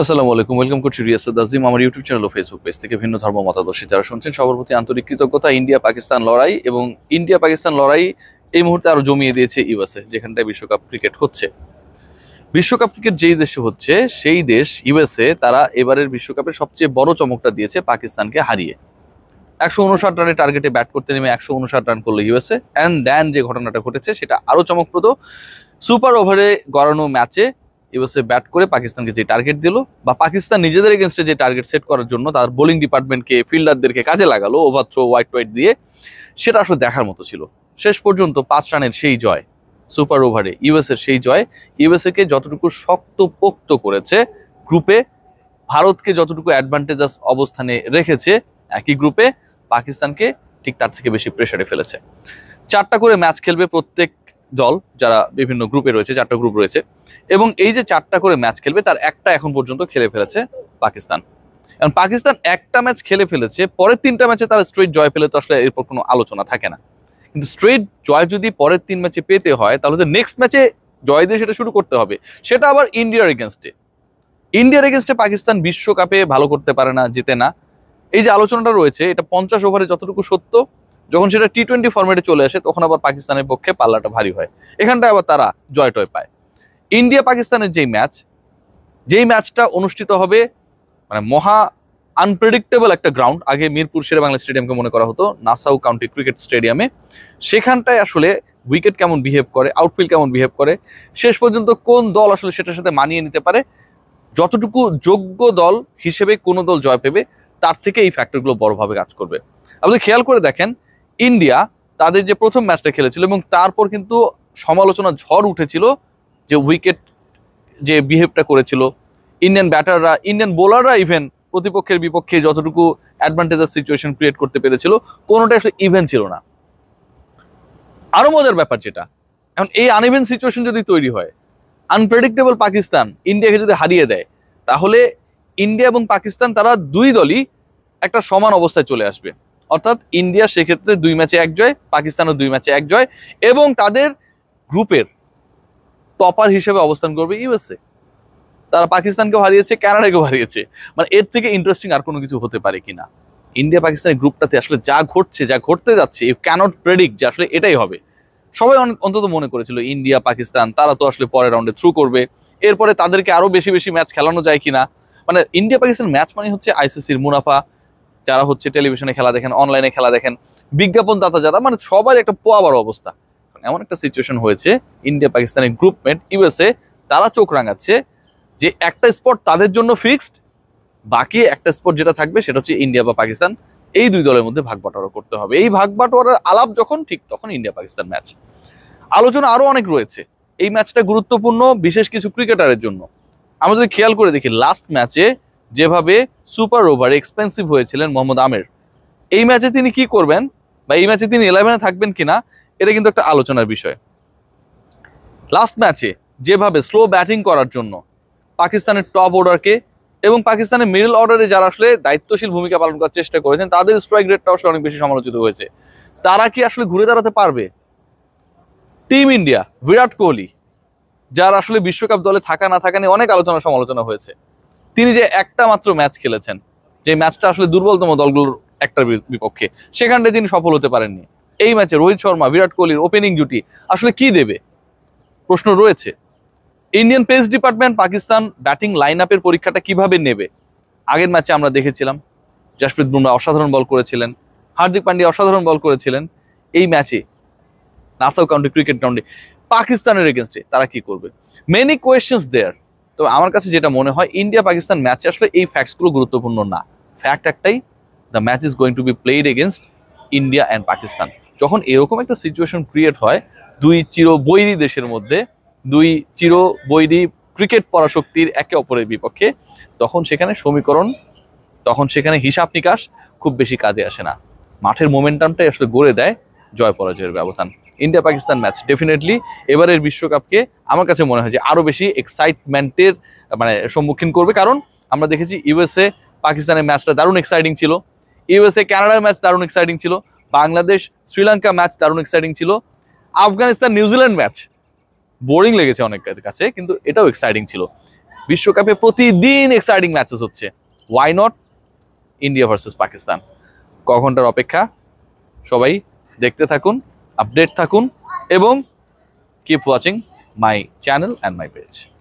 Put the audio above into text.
আসসালামু আলাইকুম ওয়েলকাম করছি রিয়াসাদ আজিম আমার ইউটিউব চ্যানেল ও ফেসবুক পেজ থেকে ভিন্ন ধর্ম মতাদর্শী যারা শুনছেন সবার প্রতি আন্তরিক কৃতজ্ঞতা ইন্ডিয়া পাকিস্তান লড়াই এবং ইন্ডিয়া পাকিস্তান লড়াই এই মুহূর্তে আরও জমিয়ে দিয়েছে ইউএসএ যেখানটায় বিশ্বকাপ ক্রিকেট হচ্ছে বিশ্বকাপ ক্রিকেট যেই দেশে হচ্ছে সেই দেশ ইউএসএ তারা এবারের বিশ্বকাপে সবচেয়ে বড় চমকটা দিয়েছে পাকিস্তানকে হারিয়ে একশো উনষাট রানের টার্গেটে ব্যাট করতে নেমে একশো উনষাট রান করলো ইউএসএ অ্যান্ড দ্যান যে ঘটনাটা ঘটেছে সেটা আরও চমকপ্রদ সুপার ওভারে গড়ানো ম্যাচে ইউএসএ ব্যাট করে পাকিস্তানকে যে টার্গেট দিল বা পাকিস্তান নিজেদের এগেনস্টে যে টার্গেট সেট করার জন্য তার বোলিং ডিপার্টমেন্টকে ফিল্ডারদেরকে কাজে লাগালো ওভার থ্রো হোয়াইট হোয়াইট দিয়ে সেটা আসলে দেখার মতো ছিল শেষ পর্যন্ত পাঁচ রানের সেই জয় সুপার ওভারে ইউএসএর সেই জয় ইউএসএকে যতটুকু শক্ত পোক্ত করেছে গ্রুপে ভারতকে যতটুকু অ্যাডভান্টেজাস অবস্থানে রেখেছে একই গ্রুপে পাকিস্তানকে ঠিক তার থেকে বেশি প্রেশারে ফেলেছে চারটা করে ম্যাচ খেলবে প্রত্যেক দল যারা বিভিন্ন গ্রুপে রয়েছে চারটা গ্রুপ রয়েছে এবং এই যে চারটা করে ম্যাচ খেলবে তার একটা এখন পর্যন্ত খেলে ফেলেছে পাকিস্তান কারণ পাকিস্তান একটা ম্যাচ খেলে ফেলেছে পরের তিনটা ম্যাচে তারা স্ট্রেট জয় পেলে তো আসলে এরপর কোনো আলোচনা থাকে না কিন্তু স্ট্রেট জয় যদি পরের তিন ম্যাচে পেতে হয় তাহলে তো নেক্সট ম্যাচে জয় দিয়ে সেটা শুরু করতে হবে সেটা আবার ইন্ডিয়ার এগেনস্টে ইন্ডিয়ার এগেনস্টে পাকিস্তান বিশ্বকাপে ভালো করতে পারে না জেতে না এই যে আলোচনাটা রয়েছে এটা পঞ্চাশ ওভারে যতটুকু সত্য যখন সেটা টি টোয়েন্টি ফর্মেটে চলে আসে তখন আবার পাকিস্তানের পক্ষে পাল্লাটা ভারী হয় এখানটায় আবার তারা জয় টয় পায় ইন্ডিয়া পাকিস্তানের যেই ম্যাচ যেই ম্যাচটা অনুষ্ঠিত হবে মানে মহা আনপ্রেডিক্টেবল একটা গ্রাউন্ড আগে মিরপুর শেরে বাংলা স্টেডিয়ামকে মনে করা হতো নাসাউ কাউন্টি ক্রিকেট স্টেডিয়ামে সেখানটায় আসলে উইকেট কেমন বিহেভ করে আউটফিল্ড কেমন বিহেভ করে শেষ পর্যন্ত কোন দল আসলে সেটার সাথে মানিয়ে নিতে পারে যতটুকু যোগ্য দল হিসেবে কোনো দল জয় পেবে তার থেকে এই ফ্যাক্টরগুলো বড়ভাবে কাজ করবে আপনি খেয়াল করে দেখেন ইন্ডিয়া তাদের যে প্রথম ম্যাচটা খেলেছিল এবং তারপর কিন্তু সমালোচনা ঝড় উঠেছিল যে উইকেট যে বিহেভটা করেছিল ইন্ডিয়ান ব্যাটাররা ইন্ডিয়ান বোলাররা ইভেন প্রতিপক্ষের বিপক্ষে যতটুকু অ্যাডভান্টেজার সিচুয়েশন ক্রিয়েট করতে পেরেছিল কোনোটা আসলে ইভেন ছিল না আরও মজার ব্যাপার যেটা এখন এই আনইভেন সিচুয়েশন যদি তৈরি হয় আনপ্রেডিক্টেবল পাকিস্তান ইন্ডিয়াকে যদি হারিয়ে দেয় তাহলে ইন্ডিয়া এবং পাকিস্তান তারা দুই দলই একটা সমান অবস্থায় চলে আসবে অর্থাৎ ইন্ডিয়া সেক্ষেত্রে দুই ম্যাচে এক জয় পাকিস্তানও দুই ম্যাচে এক জয় এবং তাদের গ্রুপের টপার হিসেবে অবস্থান করবে ইউএসএ তারা পাকিস্তানকেও হারিয়েছে কানাডাকেও হারিয়েছে মানে এর থেকে ইন্টারেস্টিং আর কোনো কিছু হতে পারে কিনা ইন্ডিয়া পাকিস্তানের গ্রুপটাতে আসলে যা ঘটছে যা ঘটতে যাচ্ছে ইউ ক্যানট প্রেডিক্ট যে আসলে এটাই হবে সবাই অন্তত মনে করেছিল ইন্ডিয়া পাকিস্তান তারা তো আসলে পরের রাউন্ডে থ্রু করবে এরপরে তাদেরকে আরও বেশি বেশি ম্যাচ খেলানো যায় কিনা মানে ইন্ডিয়া পাকিস্তান ম্যাচ মানে হচ্ছে আইসিসির মুনাফা যারা হচ্ছে টেলিভিশনে খেলা দেখেন অনলাইনে খেলা দেখেন বিজ্ঞাপন দাতা যারা মানে সবার একটা পোয়াবার অবস্থা এমন একটা সিচুয়েশন হয়েছে ইন্ডিয়া পাকিস্তানের গ্রুপমেন্ট ইউএসএ তারা চোখ রাঙাচ্ছে যে একটা স্পট তাদের জন্য ফিক্সড বাকি একটা স্পট যেটা থাকবে সেটা হচ্ছে ইন্ডিয়া বা পাকিস্তান এই দুই দলের মধ্যে ভাগ করতে হবে এই ভাগ বাটোয়ারার আলাপ যখন ঠিক তখন ইন্ডিয়া পাকিস্তান ম্যাচ আলোচনা আরও অনেক রয়েছে এই ম্যাচটা গুরুত্বপূর্ণ বিশেষ কিছু ক্রিকেটারের জন্য আমরা যদি খেয়াল করে দেখি লাস্ট ম্যাচে যেভাবে সুপার ওভার এক্সপেন্সিভ হয়েছিলেন মোহাম্মদ আমের এই ম্যাচে তিনি কি করবেন বা এই ম্যাচে তিনি ইলেভেনে থাকবেন কিনা এটা কিন্তু একটা আলোচনার বিষয় লাস্ট ম্যাচে যেভাবে স্লো ব্যাটিং করার জন্য পাকিস্তানের টপ অর্ডারকে এবং পাকিস্তানের মিডল অর্ডারে যারা আসলে দায়িত্বশীল ভূমিকা পালন করার চেষ্টা করেছেন তাদের স্ট্রাইক রেটটা আসলে অনেক বেশি সমালোচিত হয়েছে তারা কি আসলে ঘুরে দাঁড়াতে পারবে টিম ইন্ডিয়া বিরাট কোহলি যার আসলে বিশ্বকাপ দলে থাকা না থাকা নিয়ে অনেক আলোচনা সমালোচনা হয়েছে তিনি যে একটা মাত্র ম্যাচ খেলেছেন যে ম্যাচটা আসলে দুর্বলতম দলগুলোর একটার বিপক্ষে সেখানটায় তিনি সফল হতে পারেননি এই ম্যাচে রোহিত শর্মা বিরাট কোহলির ওপেনিং জুটি আসলে কি দেবে প্রশ্ন রয়েছে Indian pace department Pakistan batting line আপের পরীক্ষাটা কিভাবে নেবে আগের ম্যাচে আমরা দেখেছিলাম জাসপ্রীত বুমরা অসাধারণ বল করেছিলেন হার্দিক পান্ডে অসাধারণ বল করেছিলেন এই ম্যাচে নাসাউ কাউন্টি ক্রিকেট গ্রাউন্ডে পাকিস্তানের এগেনস্টে তারা কি করবে মেনি কোয়েশ্চেন্স দেয়ার তো আমার কাছে যেটা মনে হয় ইন্ডিয়া পাকিস্তান ম্যাচে আসলে এই ফ্যাক্টসগুলো গুরুত্বপূর্ণ না ফ্যাক্ট একটাই the match is going to be played against India and Pakistan যখন এরকম একটা সিচুয়েশন ক্রিয়েট হয় দুই চির বৈরী দেশের মধ্যে দুই চির বৈরী ক্রিকেট পরাশক্তির একে অপরের বিপক্ষে তখন সেখানে সমীকরণ তখন সেখানে হিসাব নিকাশ খুব বেশি কাজে আসে না মাঠের মোমেন্টামটাই আসলে গড়ে দেয় জয় পরাজয়ের ব্যবধান ইন্ডিয়া পাকিস্তান ম্যাচ ডেফিনেটলি এবারের বিশ্বকাপকে আমার কাছে মনে হয় যে আরও বেশি এক্সাইটমেন্টের মানে সম্মুখীন করবে কারণ আমরা দেখেছি ইউএসএ পাকিস্তানের ম্যাচটা দারুণ এক্সাইটিং ছিল ইউএসএ কানাডার ম্যাচ দারুণ এক্সাইটিং ছিল বাংলাদেশ শ্রীলঙ্কা ম্যাচ দারুণ এক্সাইটিং ছিল আফগানিস্তান নিউজিল্যান্ড ম্যাচ বোরিং লেগেছে অনেকের কাছে কিন্তু এটাও এক্সাইটিং ছিল বিশ্বকাপে প্রতিদিন এক্সাইটিং ম্যাচেস হচ্ছে why not India versus Pakistan কখনটার অপেক্ষা সবাই দেখতে থাকুন আপডেট থাকুন এবং keep watching my channel and my page